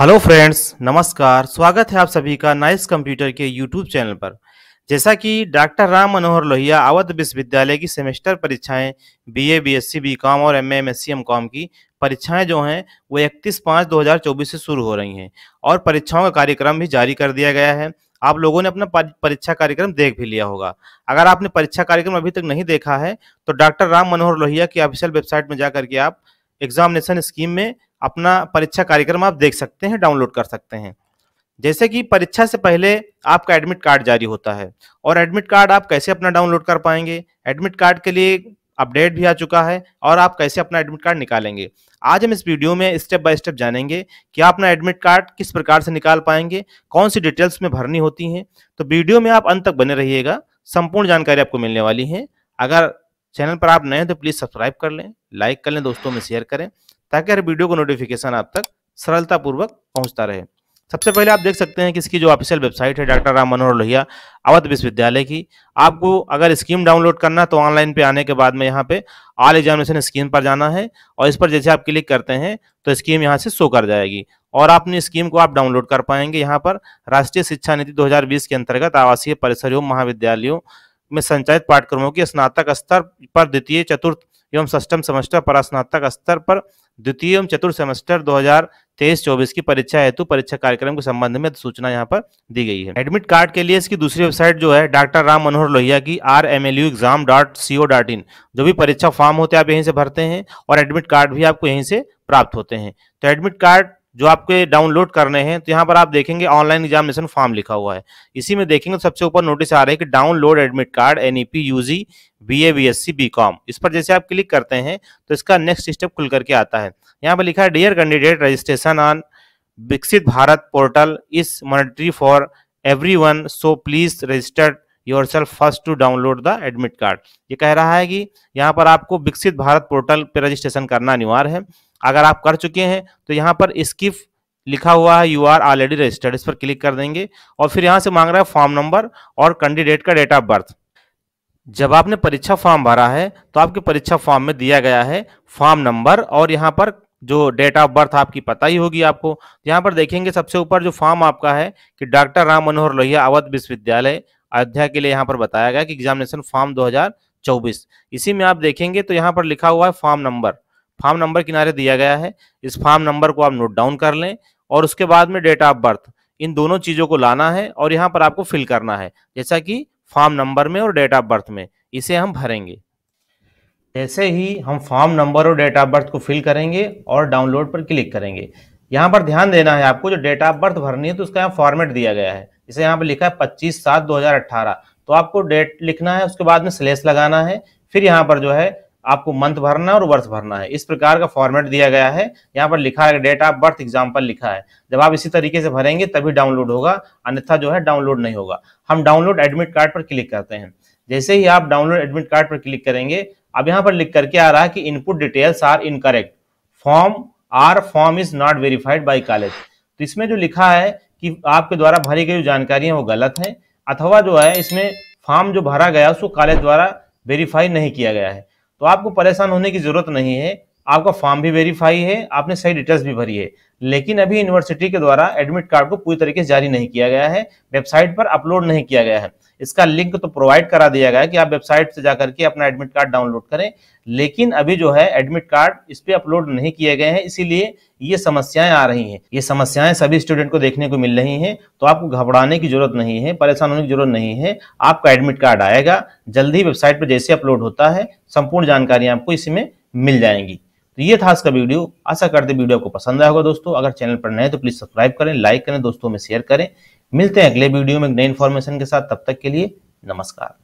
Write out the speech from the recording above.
hello friends नमस्कार स्वागत है आप सभी का नाइस कंप्यूटर के यूट्यूब चैनल पर जैसा कि डॉक्टर राम मनोहर लोहिया अवध विश्वविद्यालय की सेमेस्टर परीक्षाएं बीए बीएससी बीकॉम और एमए एमएससी एमकॉम की परीक्षाएं जो हैं वो 31 पाँच 2024 से शुरू हो रही हैं और परीक्षाओं का कार्यक्रम भी जारी कर दिया गया है आप लोगों ने अपना परीक्षा कार्यक्रम देख भी लिया होगा अगर आपने परीक्षा कार्यक्रम अभी तक नहीं देखा है तो डॉक्टर राम मनोहर लोहिया की ऑफिशियल वेबसाइट में जा करके आप एग्जामिनेशन स्कीम में अपना परीक्षा कार्यक्रम आप देख सकते हैं डाउनलोड कर सकते हैं जैसे कि परीक्षा से पहले आपका एडमिट कार्ड जारी होता है और एडमिट कार्ड आप कैसे अपना डाउनलोड कर पाएंगे एडमिट कार्ड के लिए अपडेट भी आ चुका है और आप कैसे अपना एडमिट कार्ड निकालेंगे आज हम इस वीडियो में स्टेप बाय स्टेप जानेंगे कि आप अपना एडमिट कार्ड किस प्रकार से निकाल पाएंगे कौन सी डिटेल्स में भरनी होती हैं तो वीडियो में आप अंत तक बने रहिएगा संपूर्ण जानकारी आपको मिलने वाली है अगर चैनल पर आप नए हैं तो प्लीज़ सब्सक्राइब कर लें लाइक कर लें दोस्तों में शेयर करें ताकि हर वीडियो को नोटिफिकेशन आप तक सरलतापूर्वक पहुंचता रहे सबसे पहले आप देख सकते हैं कि इसकी जो ऑफिशियल वेबसाइट है डॉक्टर राम मनोहर लोहिया अवध विश्वविद्यालय की आपको अगर स्कीम डाउनलोड करना तो ऑनलाइन पे आने के बाद में यहाँ पे ऑल एग्जामिनेशन स्कीम पर जाना है और इस पर जैसे आप क्लिक करते हैं तो स्कीम यहाँ से शो कर जाएगी और अपनी स्कीम को आप डाउनलोड कर पाएंगे यहाँ पर राष्ट्रीय शिक्षा नीति दो के अंतर्गत आवासीय परिसरों महाविद्यालयों में संचालित पाठ्यक्रमों की स्नातक स्तर पर द्वितीय चतुर्थ एवं सष्टम सेमेस्टर परास्नातक स्तर पर द्वितीय एवं चतुर्थ सेमेस्टर 2023-24 की परीक्षा हेतु परीक्षा कार्यक्रम के संबंध में सूचना यहाँ पर दी गई है एडमिट कार्ड के लिए इसकी दूसरी वेबसाइट जो है डॉक्टर राम मनोहर लोहिया की R M L U exam dot C O dot in जो भी परीक्षा फॉर्म होते हैं आप यहीं से भरते हैं और एडमिट कार्ड भी आपको यहीं से प्राप्त होते हैं तो एडमिट कार्ड जो आपके डाउनलोड करने हैं तो यहाँ पर आप देखेंगे ऑनलाइन एग्जामिनेशन फॉर्म लिखा हुआ है इसी में देखेंगे तो सबसे ऊपर नोटिस आ रहा है कि download admit card N E P U G B A B S C B com इस पर जैसे आप क्लिक करते हैं तो इसका नेक्स्ट स्टेप खुल करके आता है यहाँ पर लिखा है dear candidate registration on Viksit Bharat portal is mandatory for everyone so please registered yourself first to download the admit card ये कह रहा है कि यहाँ पर आपको विकसित भारत पोर्टल पर रजिस्ट्रेशन करना अनिवार्य है अगर आप कर चुके हैं तो यहाँ पर स्किप लिखा हुआ है यू आर ऑलरेडी रजिस्टर्ड इस पर क्लिक कर देंगे और फिर यहाँ से मांग रहा है फॉर्म नंबर और कैंडिडेट का डेट ऑफ बर्थ जब आपने परीक्षा फॉर्म भरा है तो आपके परीक्षा फॉर्म में दिया गया है फॉर्म नंबर और यहाँ पर जो डेट ऑफ बर्थ आपकी पता ही होगी आपको यहाँ पर देखेंगे सबसे ऊपर जो फॉर्म आपका है कि डॉक्टर राम मनोहर लोहिया अवध विश्वविद्यालय अयोध्या के लिए यहाँ पर बताया गया कि एग्जामिनेशन फॉर्म 2024 इसी में आप देखेंगे तो यहाँ पर लिखा हुआ है फॉर्म नंबर फार्म नंबर किनारे दिया गया है इस फार्म नंबर को आप नोट डाउन कर लें और उसके बाद में डेट ऑफ बर्थ इन दोनों चीज़ों को लाना है और यहाँ पर आपको फिल करना है जैसा कि फॉर्म नंबर में और डेट ऑफ बर्थ में इसे हम भरेंगे जैसे ही हम फॉर्म नंबर और डेट ऑफ बर्थ को फिल करेंगे और डाउनलोड पर क्लिक करेंगे यहाँ पर ध्यान देना है आपको जो डेट ऑफ बर्थ भरनी है तो उसका यहाँ फॉर्मेट दिया गया है इसे यहाँ पर लिखा है पच्चीस सात दो तो आपको डेट लिखना है उसके बाद में स्लेस लगाना है फिर यहाँ पर जो है आपको मंथ भरना है और वर्ष भरना है इस प्रकार का फॉर्मेट दिया गया है यहाँ पर लिखा है डेट ऑफ बर्थ एग्जाम्पल लिखा है जब आप इसी तरीके से भरेंगे तभी डाउनलोड होगा अन्यथा जो है डाउनलोड नहीं होगा हम डाउनलोड एडमिट कार्ड पर क्लिक करते हैं जैसे ही आप डाउनलोड एडमिट कार्ड पर क्लिक करेंगे अब यहाँ पर लिख करके आ रहा है कि input details are incorrect form are form is not verified by college तो इसमें जो लिखा है कि आपके द्वारा भरी गई जानकारियां वो गलत हैं अथवा जो है इसमें फॉर्म जो भरा गया उसको कॉलेज द्वारा वेरीफाई नहीं किया गया है तो आपको परेशान होने की जरूरत नहीं है आपका फॉर्म भी वेरीफाई है आपने सही डिटेल्स भी भरी है लेकिन अभी यूनिवर्सिटी के द्वारा एडमिट कार्ड को पूरी तरीके से जारी नहीं किया गया है वेबसाइट पर अपलोड नहीं किया गया है इसका लिंक तो प्रोवाइड करा दिया गया है कि आप वेबसाइट से जाकर के अपना एडमिट कार्ड डाउनलोड करें लेकिन अभी जो है एडमिट कार्ड इस पर अपलोड नहीं किए गए हैं इसीलिए ये समस्याएं आ रही हैं ये समस्याएं सभी स्टूडेंट को देखने को मिल रही हैं तो आपको घबराने की जरूरत नहीं है परेशान होने की जरूरत नहीं है आपका एडमिट कार्ड आएगा जल्दी वेबसाइट पर जैसे अपलोड होता है संपूर्ण जानकारी आपको इसमें मिल जाएंगी तो ये था आज का वीडियो आशा करते वीडियो आपको पसंद आया होगा दोस्तों अगर चैनल पर नए तो प्लीज सब्सक्राइब करें लाइक करें दोस्तों में शेयर करें मिलते हैं अगले वीडियो में नई इन्फॉर्मेशन के साथ तब तक के लिए नमस्कार